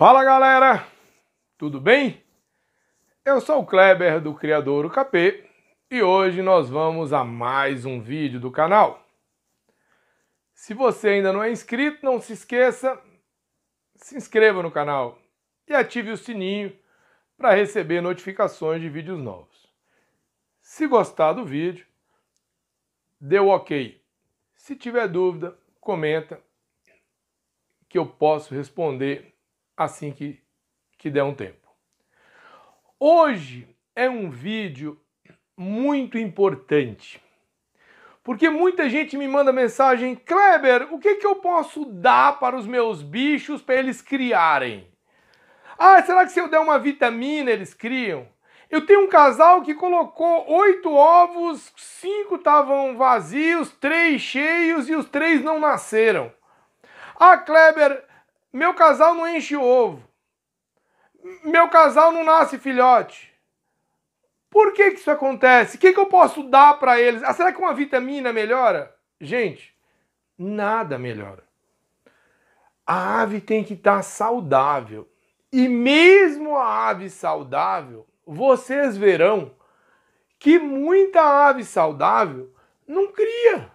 Fala galera, tudo bem? Eu sou o Kleber do Criador UKP e hoje nós vamos a mais um vídeo do canal. Se você ainda não é inscrito, não se esqueça, se inscreva no canal e ative o sininho para receber notificações de vídeos novos. Se gostar do vídeo, dê o ok. Se tiver dúvida, comenta que eu posso responder assim que, que der um tempo. Hoje é um vídeo muito importante. Porque muita gente me manda mensagem, Kleber, o que, que eu posso dar para os meus bichos para eles criarem? Ah, será que se eu der uma vitamina eles criam? Eu tenho um casal que colocou oito ovos, cinco estavam vazios, três cheios e os três não nasceram. Ah, Kleber, meu casal não enche ovo. Meu casal não nasce filhote. Por que, que isso acontece? O que, que eu posso dar para eles? Ah, será que uma vitamina melhora? Gente, nada melhora. A ave tem que estar tá saudável. E mesmo a ave saudável, vocês verão que muita ave saudável não cria.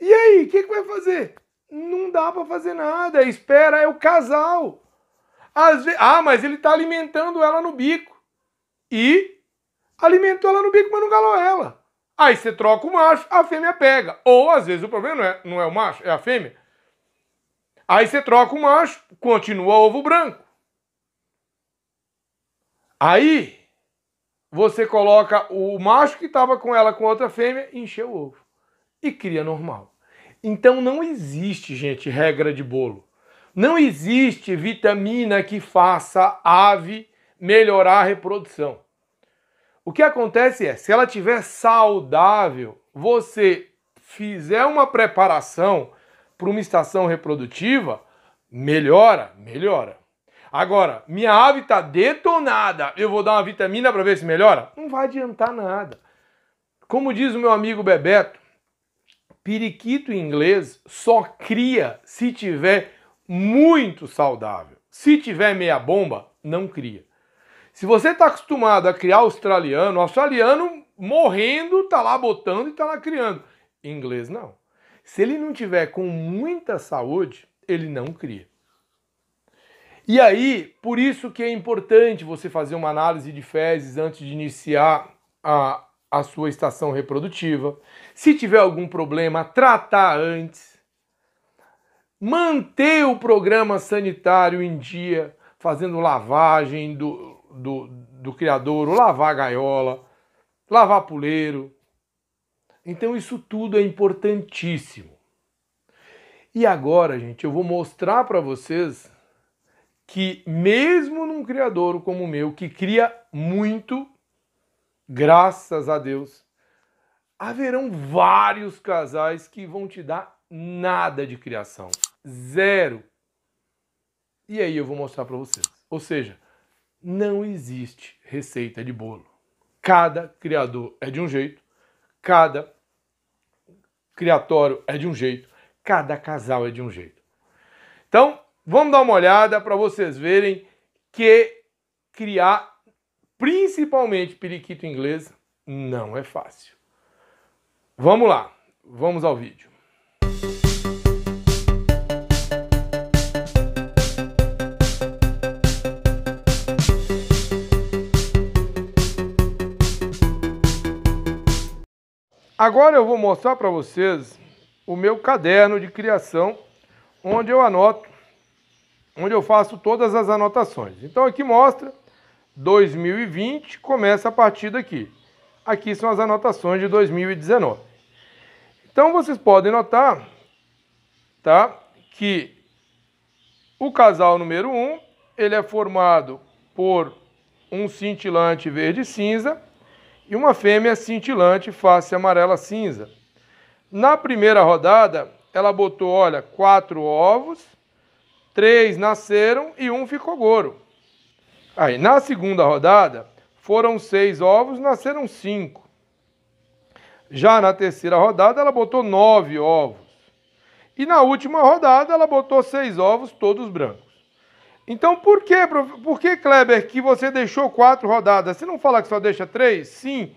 E aí, o que, que vai fazer? não dá para fazer nada. Espera, é o casal. Vezes, ah, mas ele tá alimentando ela no bico. E alimentou ela no bico, mas não galou ela. Aí você troca o macho, a fêmea pega. Ou às vezes o problema não é, não é o macho, é a fêmea. Aí você troca o macho, continua ovo branco. Aí você coloca o macho que estava com ela com outra fêmea, encheu o ovo e cria normal. Então não existe, gente, regra de bolo. Não existe vitamina que faça a ave melhorar a reprodução. O que acontece é, se ela tiver saudável, você fizer uma preparação para uma estação reprodutiva, melhora, melhora. Agora, minha ave está detonada, eu vou dar uma vitamina para ver se melhora? Não vai adiantar nada. Como diz o meu amigo Bebeto, periquito inglês só cria se tiver muito saudável. Se tiver meia bomba, não cria. Se você está acostumado a criar australiano, australiano morrendo, tá lá botando e tá lá criando. inglês não. Se ele não tiver com muita saúde, ele não cria. E aí, por isso que é importante você fazer uma análise de fezes antes de iniciar a, a sua estação reprodutiva. Se tiver algum problema, tratar antes. Manter o programa sanitário em dia, fazendo lavagem do, do, do criadouro, lavar gaiola, lavar puleiro. Então, isso tudo é importantíssimo. E agora, gente, eu vou mostrar para vocês que, mesmo num criador como o meu, que cria muito, graças a Deus, haverão vários casais que vão te dar nada de criação. Zero. E aí eu vou mostrar para vocês. Ou seja, não existe receita de bolo. Cada criador é de um jeito, cada criatório é de um jeito, cada casal é de um jeito. Então, vamos dar uma olhada para vocês verem que criar principalmente periquito inglês, não é fácil. Vamos lá, vamos ao vídeo. Agora eu vou mostrar para vocês o meu caderno de criação, onde eu anoto, onde eu faço todas as anotações. Então aqui mostra 2020 começa a partir daqui. Aqui são as anotações de 2019. Então vocês podem notar, tá, que o casal número 1, um, ele é formado por um cintilante verde cinza e uma fêmea cintilante face amarela cinza. Na primeira rodada, ela botou, olha, quatro ovos, três nasceram e um ficou goro. Aí, na segunda rodada, foram seis ovos, nasceram cinco. Já na terceira rodada, ela botou nove ovos. E na última rodada, ela botou seis ovos, todos brancos. Então, por que, por que, Kleber, que você deixou quatro rodadas? Você não fala que só deixa três? Sim,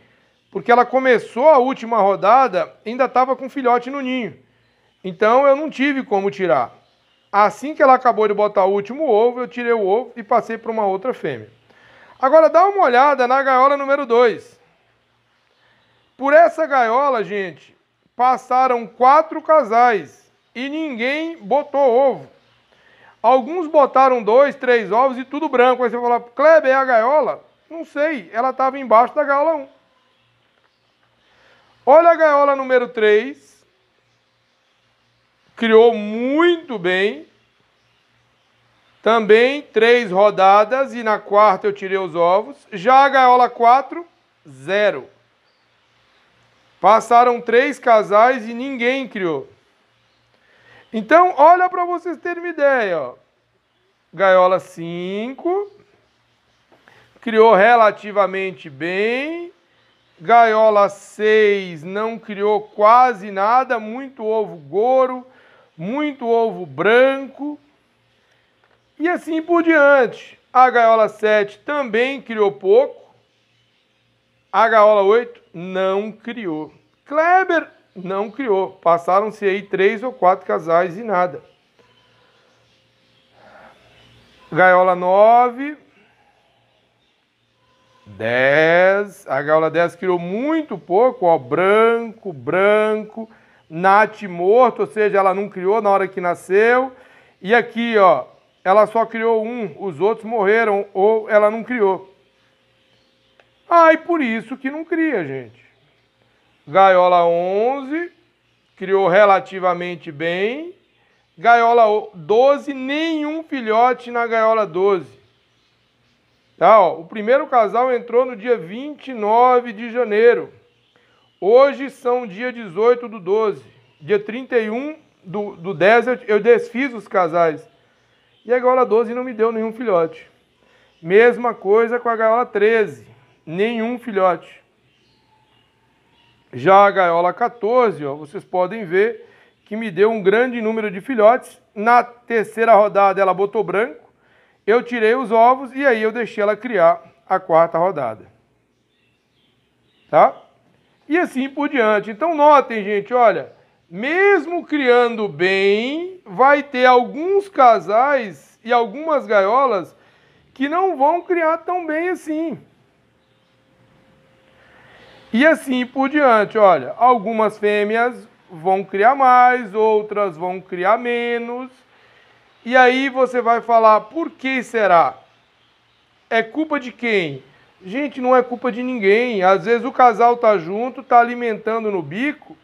porque ela começou a última rodada, ainda estava com filhote no ninho. Então, eu não tive como tirar. Assim que ela acabou de botar o último ovo, eu tirei o ovo e passei para uma outra fêmea. Agora dá uma olhada na gaiola número 2. Por essa gaiola, gente, passaram quatro casais e ninguém botou ovo. Alguns botaram dois, três ovos e tudo branco. Aí você fala, Kleber, é a gaiola? Não sei, ela estava embaixo da gaiola 1. Um. Olha a gaiola número 3 criou muito bem. Também três rodadas e na quarta eu tirei os ovos. Já a gaiola 4, zero. Passaram três casais e ninguém criou. Então, olha para vocês terem uma ideia. Ó. Gaiola 5, criou relativamente bem. Gaiola 6 não criou quase nada, muito ovo goro, muito ovo branco e assim por diante. A gaiola 7 também criou pouco, a gaiola 8 não criou. Kleber não criou. Passaram-se aí três ou quatro casais e nada. Gaiola 9, 10. A gaiola 10 criou muito pouco, ó, branco, branco. Nate morto, ou seja, ela não criou na hora que nasceu. E aqui, ó, ela só criou um, os outros morreram ou ela não criou. Ah, e por isso que não cria, gente. Gaiola 11 criou relativamente bem. Gaiola 12, nenhum filhote na gaiola 12. Tá, ó, o primeiro casal entrou no dia 29 de janeiro. Hoje são dia 18 do 12. Dia 31 do, do 10 eu desfiz os casais. E a gaiola 12 não me deu nenhum filhote. Mesma coisa com a gaiola 13. Nenhum filhote. Já a gaiola 14, ó, vocês podem ver que me deu um grande número de filhotes. Na terceira rodada ela botou branco. Eu tirei os ovos e aí eu deixei ela criar a quarta rodada. Tá? e assim por diante. Então notem, gente, olha, mesmo criando bem, vai ter alguns casais e algumas gaiolas que não vão criar tão bem assim. E assim por diante, olha, algumas fêmeas vão criar mais, outras vão criar menos. E aí você vai falar, por que será? É culpa de quem? Gente, não é culpa de ninguém. Às vezes o casal tá junto, tá alimentando no bico,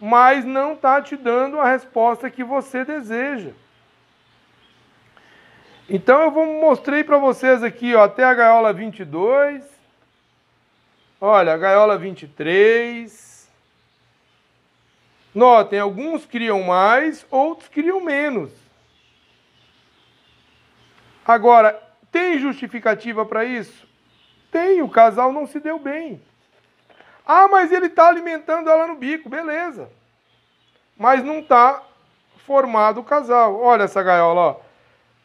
mas não tá te dando a resposta que você deseja. Então eu vou mostrei para vocês aqui, ó, até a gaiola 22. Olha, a gaiola 23. Notem, alguns criam mais, outros criam menos. Agora, tem justificativa para isso? Tem, o casal não se deu bem. Ah, mas ele está alimentando ela no bico, beleza. Mas não está formado o casal. Olha essa gaiola, ó.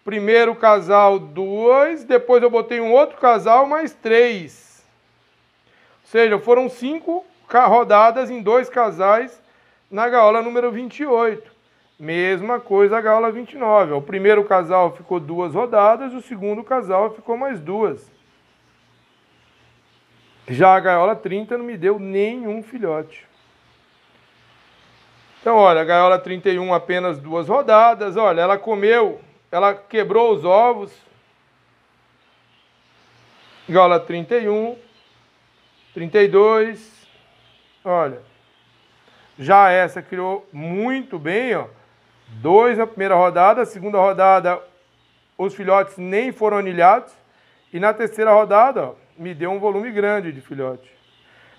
Primeiro casal, dois. Depois eu botei um outro casal, mais três. Ou seja, foram cinco rodadas em dois casais na gaiola número 28. Mesma coisa a gaiola 29. O primeiro casal ficou duas rodadas, o segundo casal ficou mais duas. Já a gaiola 30 não me deu nenhum filhote. Então, olha, a gaiola 31 apenas duas rodadas. Olha, ela comeu, ela quebrou os ovos. Gaiola 31, 32. Olha, já essa criou muito bem, ó. Dois na primeira rodada, segunda rodada os filhotes nem foram anilhados. E na terceira rodada, ó, me deu um volume grande de filhote.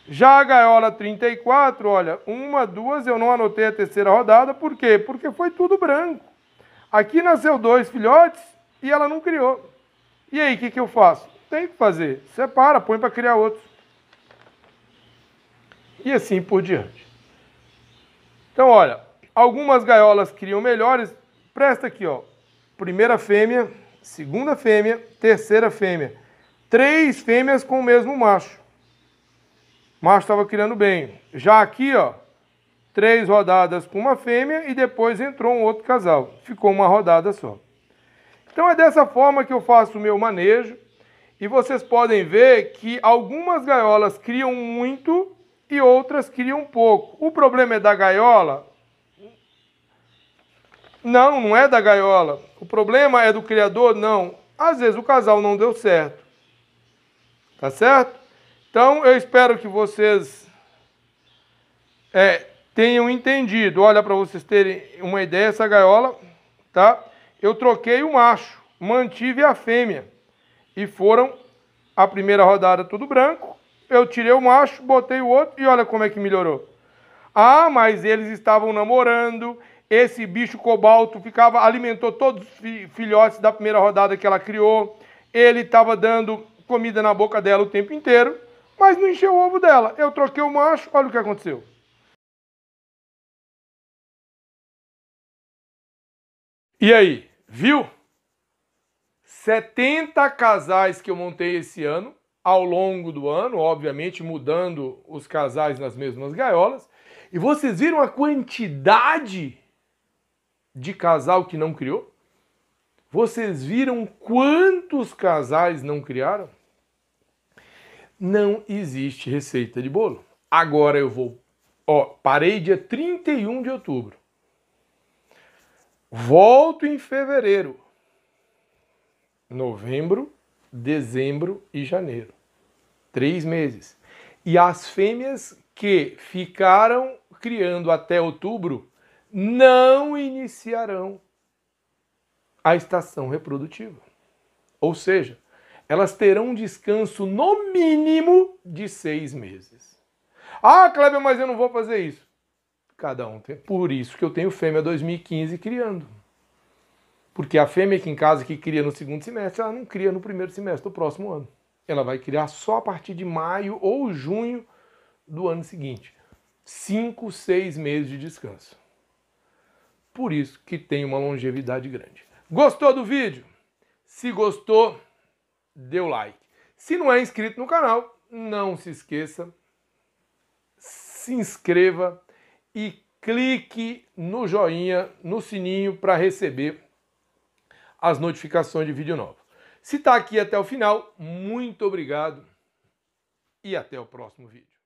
Já a gaiola 34, olha, uma, duas, eu não anotei a terceira rodada, por quê? Porque foi tudo branco. Aqui nasceu dois filhotes e ela não criou. E aí, o que, que eu faço? Tem que fazer. Separa, põe para criar outros. E assim por diante. Então, olha, algumas gaiolas criam melhores. Presta aqui, ó. Primeira fêmea, segunda fêmea, terceira fêmea três fêmeas com o mesmo macho. O macho estava criando bem. Já aqui, ó, três rodadas com uma fêmea e depois entrou um outro casal. Ficou uma rodada só. Então é dessa forma que eu faço o meu manejo. E vocês podem ver que algumas gaiolas criam muito e outras criam pouco. O problema é da gaiola? Não, não é da gaiola. O problema é do criador? Não. Às vezes o casal não deu certo. Tá certo? Então eu espero que vocês é, tenham entendido. Olha, para vocês terem uma ideia, essa gaiola, tá? Eu troquei o macho, mantive a fêmea. E foram a primeira rodada tudo branco. Eu tirei o macho, botei o outro e olha como é que melhorou. Ah, mas eles estavam namorando. Esse bicho cobalto ficava alimentou todos os filhotes da primeira rodada que ela criou. Ele estava dando comida na boca dela o tempo inteiro, mas não encheu o ovo dela. Eu troquei o macho, olha o que aconteceu. E aí, viu? 70 casais que eu montei esse ano, ao longo do ano, obviamente mudando os casais nas mesmas gaiolas. E vocês viram a quantidade de casal que não criou? Vocês viram quantos casais não criaram? não existe receita de bolo. Agora eu vou, ó, parei dia 31 de outubro. Volto em fevereiro, novembro, dezembro e janeiro. Três meses. E as fêmeas que ficaram criando até outubro não iniciarão a estação reprodutiva. Ou seja, elas terão um descanso no mínimo de seis meses. Ah, Kleber, mas eu não vou fazer isso. Cada um tem. Por isso que eu tenho fêmea 2015 criando. Porque a fêmea aqui em casa que cria no segundo semestre, ela não cria no primeiro semestre do próximo ano. Ela vai criar só a partir de maio ou junho do ano seguinte. Cinco, seis meses de descanso. Por isso que tem uma longevidade grande. Gostou do vídeo? Se gostou, dê o like. Se não é inscrito no canal, não se esqueça, se inscreva e clique no joinha, no sininho para receber as notificações de vídeo novo. Se está aqui até o final, muito obrigado e até o próximo vídeo.